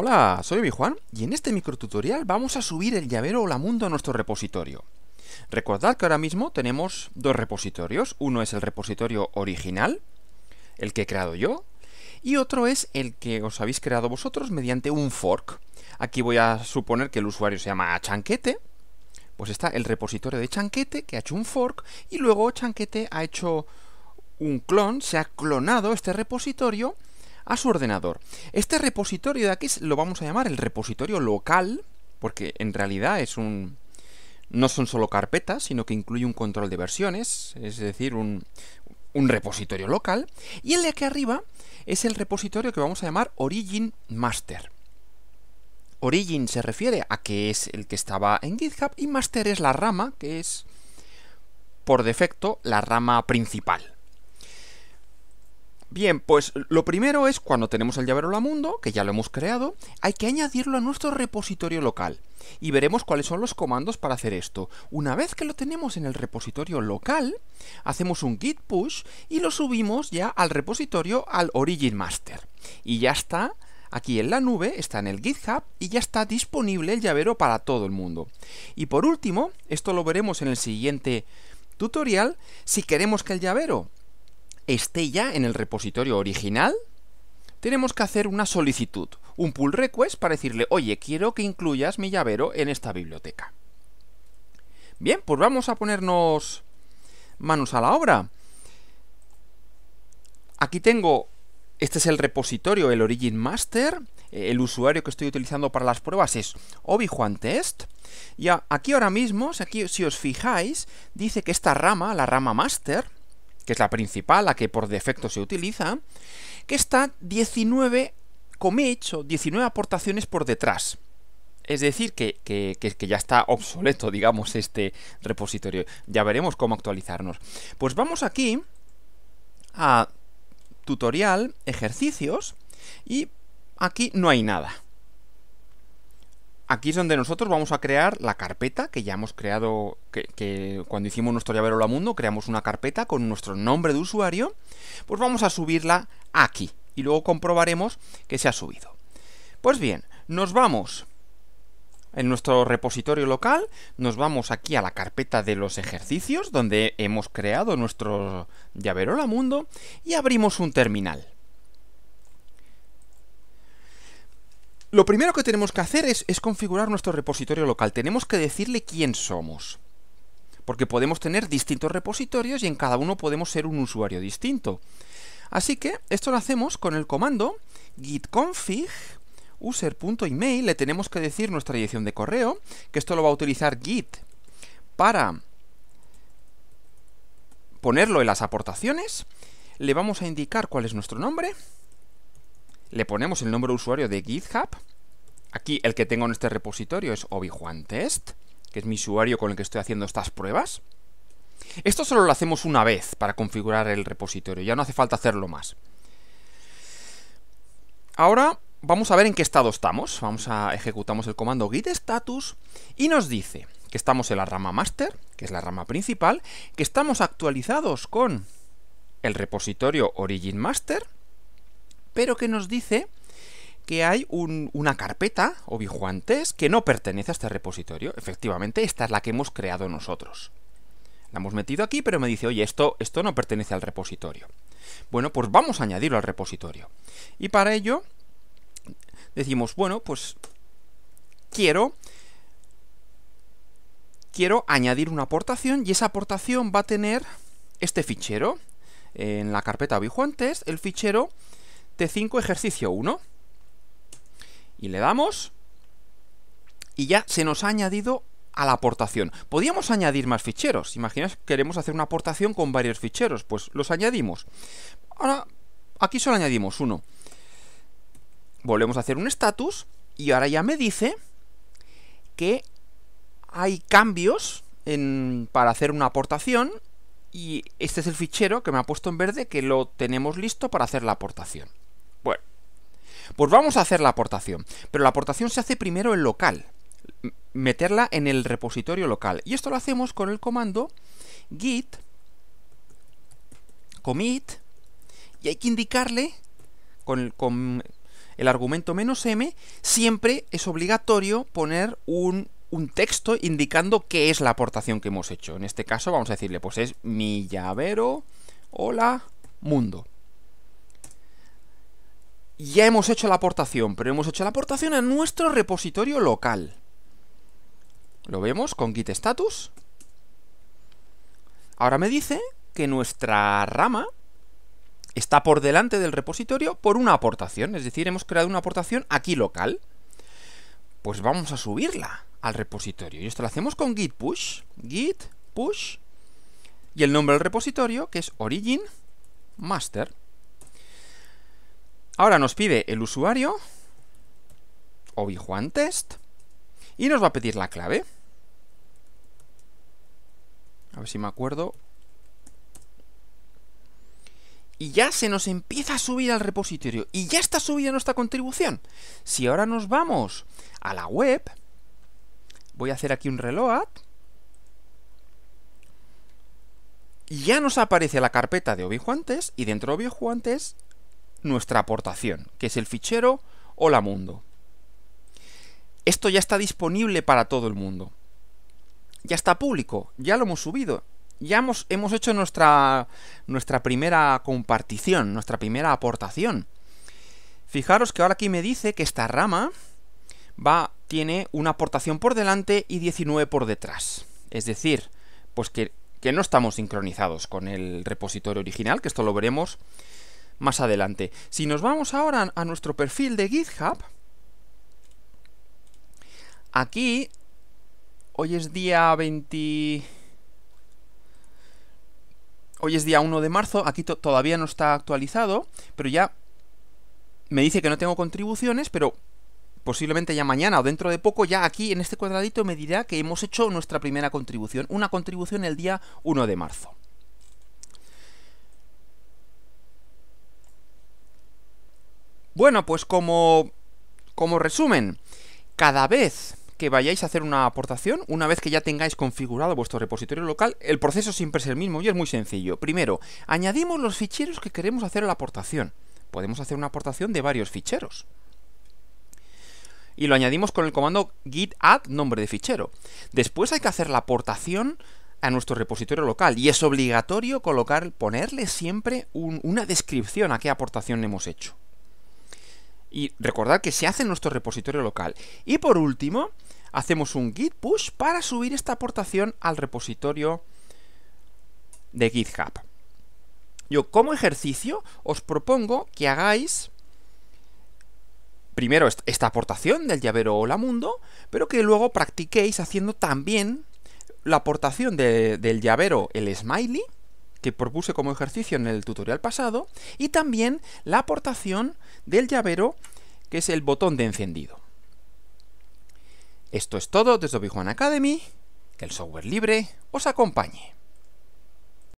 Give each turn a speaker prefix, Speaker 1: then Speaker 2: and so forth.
Speaker 1: Hola, soy Bijuan y en este microtutorial vamos a subir el llavero Hola Mundo a nuestro repositorio. Recordad que ahora mismo tenemos dos repositorios, uno es el repositorio original, el que he creado yo, y otro es el que os habéis creado vosotros mediante un fork. Aquí voy a suponer que el usuario se llama Chanquete, pues está el repositorio de Chanquete que ha hecho un fork y luego Chanquete ha hecho un clon, se ha clonado este repositorio a su ordenador. Este repositorio de aquí lo vamos a llamar el repositorio local, porque en realidad es un... No son solo carpetas, sino que incluye un control de versiones, es decir, un, un repositorio local. Y el de aquí arriba es el repositorio que vamos a llamar Origin Master. Origin se refiere a que es el que estaba en GitHub y Master es la rama que es por defecto la rama principal. Bien, pues lo primero es cuando tenemos el llavero la mundo, que ya lo hemos creado, hay que añadirlo a nuestro repositorio local. Y veremos cuáles son los comandos para hacer esto. Una vez que lo tenemos en el repositorio local, hacemos un git push y lo subimos ya al repositorio, al origin master. Y ya está, aquí en la nube, está en el GitHub y ya está disponible el llavero para todo el mundo. Y por último, esto lo veremos en el siguiente tutorial, si queremos que el llavero esté ya en el repositorio original, tenemos que hacer una solicitud, un pull request para decirle, oye, quiero que incluyas mi llavero en esta biblioteca. Bien, pues vamos a ponernos manos a la obra. Aquí tengo, este es el repositorio, el Origin Master. Eh, el usuario que estoy utilizando para las pruebas es test Y aquí ahora mismo, aquí, si os fijáis, dice que esta rama, la rama master, que es la principal, la que por defecto se utiliza, que está 19 comets o 19 aportaciones por detrás. Es decir, que, que, ya está obsoleto, digamos, este repositorio. Ya veremos cómo actualizarnos. Pues vamos aquí a tutorial, ejercicios, y aquí no hay nada. Aquí es donde nosotros vamos a crear la carpeta que ya hemos creado, que, cuando hicimos nuestro llavero la mundo creamos una carpeta con nuestro nombre de usuario, pues vamos a subirla aquí y luego comprobaremos que se ha subido. Pues bien, nos vamos en nuestro repositorio local, nos vamos aquí a la carpeta de los ejercicios donde hemos creado nuestro llavero la mundo y abrimos un terminal. Lo primero que tenemos que hacer es, configurar nuestro repositorio local. Tenemos que decirle quién somos porque podemos tener distintos repositorios y en cada uno podemos ser un usuario distinto. Así que esto lo hacemos con el comando git config user.email, le tenemos que decir nuestra dirección de correo, que esto lo va a utilizar git para ponerlo en las aportaciones, le vamos a indicar cuál es nuestro nombre, le ponemos el nombre de usuario de GitHub. Aquí el que tengo en este repositorio es obi test que es mi usuario con el que estoy haciendo estas pruebas. Esto solo lo hacemos una vez para configurar el repositorio, ya no hace falta hacerlo más. Ahora vamos a ver en qué estado estamos. Vamos a ejecutamos el comando git status y nos dice que estamos en la rama master, que es la rama principal, que estamos actualizados con el repositorio origin master, pero que nos dice que hay una carpeta o que no pertenece a este repositorio. Efectivamente, esta es la que hemos creado nosotros. La hemos metido aquí, pero me dice, oye, esto, esto no pertenece al repositorio. Bueno, pues vamos a añadirlo al repositorio. Y para ello decimos, bueno, pues quiero quiero añadir una aportación y esa aportación va a tener este fichero en la carpeta obijuantes, el fichero 5 este ejercicio 1. Y le damos. Y ya se nos ha añadido a la aportación. Podíamos añadir más ficheros. Imaginaos que queremos hacer una aportación con varios ficheros. Pues los añadimos. Ahora, aquí solo añadimos uno. Volvemos a hacer un status. Y ahora ya me dice que hay cambios para hacer una aportación. Y este es el fichero que me ha puesto en verde que lo tenemos listo para hacer la aportación. Pues vamos a hacer la aportación, pero la aportación se hace primero en local, meterla en el repositorio local. Y esto lo hacemos con el comando git commit y hay que indicarle con el, argumento menos m, siempre es obligatorio poner un un texto indicando qué es la aportación que hemos hecho. En este caso vamos a decirle, pues es mi llavero, hola, mundo ya hemos hecho la aportación, pero hemos hecho la aportación a nuestro repositorio local. Lo vemos con git status. Ahora me dice que nuestra rama está por delante del repositorio por una aportación, es decir, hemos creado una aportación aquí local. Pues vamos a subirla al repositorio. Y esto lo hacemos con git push, git push, y el nombre del repositorio, que es origin master. Ahora nos pide el usuario, obijuantest, y nos va a pedir la clave. A ver si me acuerdo. Y ya se nos empieza a subir al repositorio. Y ya está subida nuestra contribución. Si ahora nos vamos a la web, voy a hacer aquí un reload. Y ya nos aparece la carpeta de test Y dentro de test nuestra aportación, que es el fichero Hola Mundo. Esto ya está disponible para todo el mundo. Ya está público, ya lo hemos subido, ya hemos, hemos hecho nuestra, nuestra primera compartición, nuestra primera aportación. Fijaros que ahora aquí me dice que esta rama va, tiene una aportación por delante y 19 por detrás. Es decir, pues que, que no estamos sincronizados con el repositorio original, que esto lo veremos más adelante. Si nos vamos ahora a nuestro perfil de GitHub, aquí, hoy es día 20... Hoy es día 1 de marzo, aquí todavía no está actualizado, pero ya me dice que no tengo contribuciones, pero posiblemente ya mañana o dentro de poco, ya aquí en este cuadradito me dirá que hemos hecho nuestra primera contribución, una contribución el día 1 de marzo. Bueno, pues como, como resumen, cada vez que vayáis a hacer una aportación, una vez que ya tengáis configurado vuestro repositorio local, el proceso siempre es el mismo y es muy sencillo. Primero, añadimos los ficheros que queremos hacer a la aportación. Podemos hacer una aportación de varios ficheros y lo añadimos con el comando git add nombre de fichero. Después hay que hacer la aportación a nuestro repositorio local y es obligatorio colocar, ponerle siempre una descripción a qué aportación hemos hecho y recordad que se hace en nuestro repositorio local. Y por último, hacemos un git push para subir esta aportación al repositorio de GitHub. Yo como ejercicio os propongo que hagáis primero esta aportación del llavero Hola Mundo, pero que luego practiquéis haciendo también la aportación del llavero el smiley que propuse como ejercicio en el tutorial pasado y también la aportación del llavero que es el botón de encendido. Esto es todo desde obi Academy, que el software libre os acompañe.